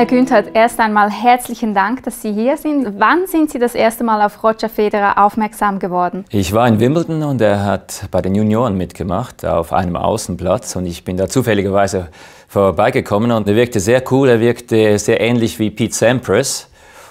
Herr Günther, erst einmal herzlichen Dank, dass Sie hier sind. Wann sind Sie das erste Mal auf Roger Federer aufmerksam geworden? Ich war in Wimbledon und er hat bei den Junioren mitgemacht auf einem Außenplatz und ich bin da zufälligerweise vorbeigekommen und er wirkte sehr cool, er wirkte sehr ähnlich wie Pete Sampras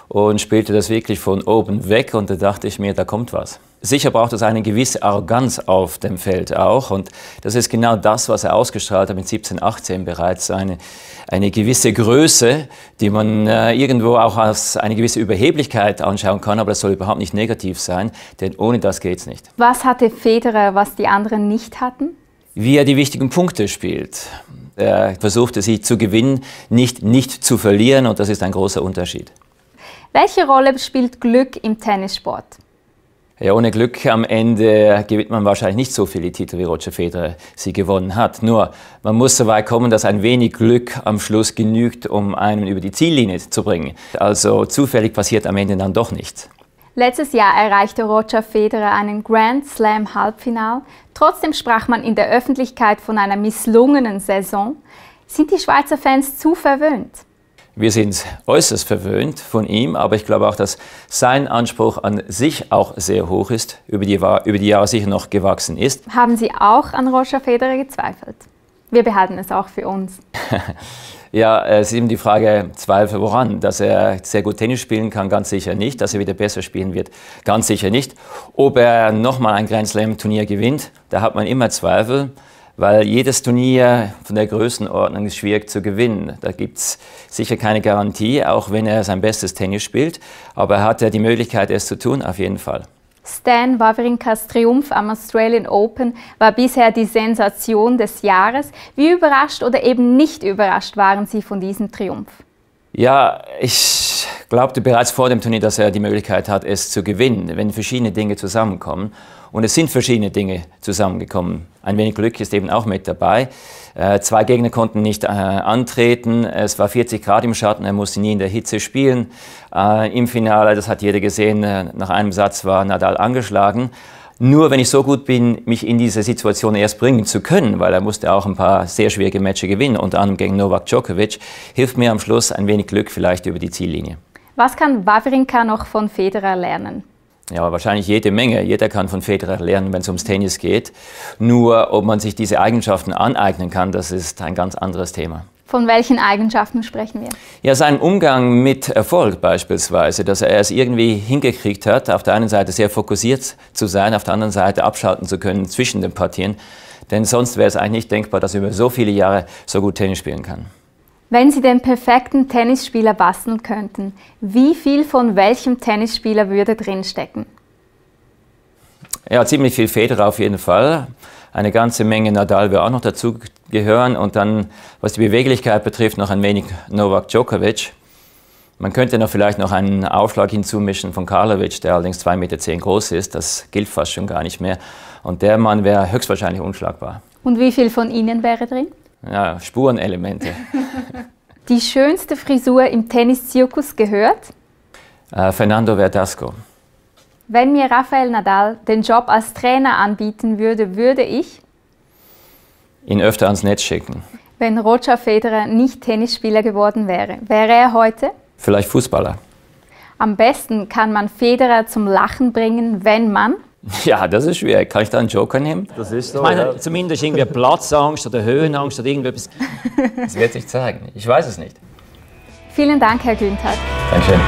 und spielte das wirklich von oben weg und da dachte ich mir, da kommt was. Sicher braucht es eine gewisse Arroganz auf dem Feld auch und das ist genau das, was er ausgestrahlt hat mit 17, 18 bereits, eine, eine gewisse Größe, die man äh, irgendwo auch als eine gewisse Überheblichkeit anschauen kann, aber das soll überhaupt nicht negativ sein, denn ohne das geht's nicht. Was hatte Federer, was die anderen nicht hatten? Wie er die wichtigen Punkte spielt. Er versuchte sie zu gewinnen, nicht nicht zu verlieren und das ist ein großer Unterschied. Welche Rolle spielt Glück im Tennissport? Ja, ohne Glück am Ende gewinnt man wahrscheinlich nicht so viele Titel, wie Roger Federer sie gewonnen hat. Nur, man muss so weit kommen, dass ein wenig Glück am Schluss genügt, um einen über die Ziellinie zu bringen. Also zufällig passiert am Ende dann doch nichts. Letztes Jahr erreichte Roger Federer einen Grand Slam Halbfinal. Trotzdem sprach man in der Öffentlichkeit von einer misslungenen Saison. Sind die Schweizer Fans zu verwöhnt? Wir sind äußerst verwöhnt von ihm, aber ich glaube auch, dass sein Anspruch an sich auch sehr hoch ist, über die, über die Jahre sicher noch gewachsen ist. Haben Sie auch an Roger Federer gezweifelt? Wir behalten es auch für uns. ja, es ist eben die Frage, Zweifel woran? Dass er sehr gut Tennis spielen kann, ganz sicher nicht. Dass er wieder besser spielen wird, ganz sicher nicht. Ob er nochmal ein Grand Slam-Turnier gewinnt, da hat man immer Zweifel weil jedes Turnier von der Größenordnung ist schwierig zu gewinnen. Da gibt es sicher keine Garantie, auch wenn er sein bestes Tennis spielt. Aber er hat ja die Möglichkeit, es zu tun, auf jeden Fall. Stan Wawrinkas Triumph am Australian Open war bisher die Sensation des Jahres. Wie überrascht oder eben nicht überrascht waren Sie von diesem Triumph? Ja, ich glaubte bereits vor dem Turnier, dass er die Möglichkeit hat, es zu gewinnen, wenn verschiedene Dinge zusammenkommen. Und es sind verschiedene Dinge zusammengekommen. Ein wenig Glück ist eben auch mit dabei. Äh, zwei Gegner konnten nicht äh, antreten. Es war 40 Grad im Schatten. Er musste nie in der Hitze spielen. Äh, Im Finale, das hat jeder gesehen, äh, nach einem Satz war Nadal angeschlagen. Nur wenn ich so gut bin, mich in diese Situation erst bringen zu können, weil er musste auch ein paar sehr schwierige Matches gewinnen, unter anderem gegen Novak Djokovic, hilft mir am Schluss ein wenig Glück vielleicht über die Ziellinie. Was kann Wawrinka noch von Federer lernen? Ja, wahrscheinlich jede Menge. Jeder kann von Federer lernen, wenn es ums Tennis geht. Nur, ob man sich diese Eigenschaften aneignen kann, das ist ein ganz anderes Thema. Von welchen Eigenschaften sprechen wir? Ja, sein Umgang mit Erfolg beispielsweise, dass er es irgendwie hingekriegt hat, auf der einen Seite sehr fokussiert zu sein, auf der anderen Seite abschalten zu können zwischen den Partien. Denn sonst wäre es eigentlich nicht denkbar, dass er über so viele Jahre so gut Tennis spielen kann. Wenn Sie den perfekten Tennisspieler basteln könnten, wie viel von welchem Tennisspieler würde drinstecken? Ja, ziemlich viel Federer auf jeden Fall. Eine ganze Menge Nadal wird auch noch dazu gehören. Und dann, was die Beweglichkeit betrifft, noch ein wenig Novak Djokovic. Man könnte noch vielleicht noch einen Aufschlag hinzumischen von Karlovic, der allerdings 2,10 Meter zehn groß ist. Das gilt fast schon gar nicht mehr. Und der Mann wäre höchstwahrscheinlich unschlagbar. Und wie viel von Ihnen wäre drin? ja, Spurenelemente. Die schönste Frisur im Tenniszirkus gehört? Äh, Fernando Verdasco. Wenn mir Rafael Nadal den Job als Trainer anbieten würde, würde ich? Ihn öfter ans Netz schicken. Wenn Roger Federer nicht Tennisspieler geworden wäre, wäre er heute? Vielleicht Fußballer. Am besten kann man Federer zum Lachen bringen, wenn man Ja, das ist schwierig. Kann ich da einen Joker nehmen? Das ist so. Ich meine, ja. zumindest irgendwie Platzangst oder Höhenangst oder irgendwas. Das wird sich zeigen. Ich weiß es nicht. Vielen Dank, Herr Günther. Dankeschön.